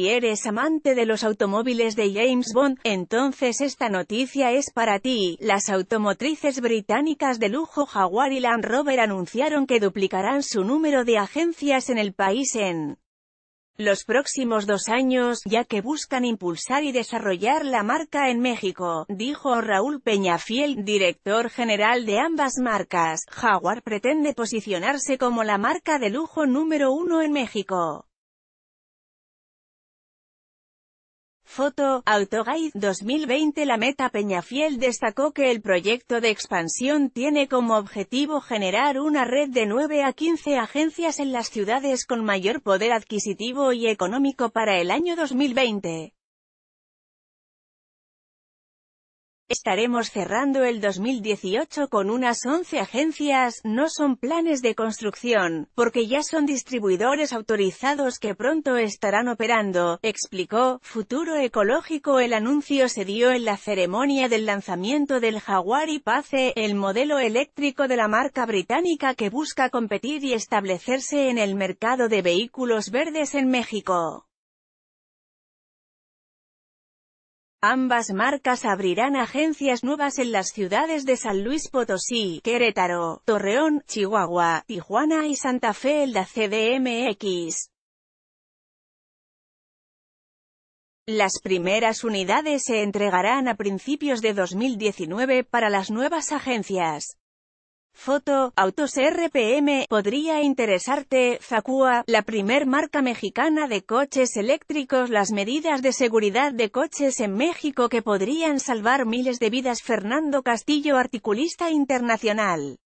Si eres amante de los automóviles de James Bond, entonces esta noticia es para ti. Las automotrices británicas de lujo Jaguar y Land Rover anunciaron que duplicarán su número de agencias en el país en los próximos dos años, ya que buscan impulsar y desarrollar la marca en México, dijo Raúl Peñafiel, director general de ambas marcas. Jaguar pretende posicionarse como la marca de lujo número uno en México. Foto, Autoguide 2020 La Meta Peñafiel destacó que el proyecto de expansión tiene como objetivo generar una red de 9 a 15 agencias en las ciudades con mayor poder adquisitivo y económico para el año 2020. Estaremos cerrando el 2018 con unas 11 agencias, no son planes de construcción, porque ya son distribuidores autorizados que pronto estarán operando, explicó. Futuro Ecológico El anuncio se dio en la ceremonia del lanzamiento del Jaguar y Pace, el modelo eléctrico de la marca británica que busca competir y establecerse en el mercado de vehículos verdes en México. Ambas marcas abrirán agencias nuevas en las ciudades de San Luis Potosí, Querétaro, Torreón, Chihuahua, Tijuana y Santa Fe el la CDMX. Las primeras unidades se entregarán a principios de 2019 para las nuevas agencias. Foto, Autos RPM, podría interesarte, Facua, la primer marca mexicana de coches eléctricos Las medidas de seguridad de coches en México que podrían salvar miles de vidas Fernando Castillo articulista internacional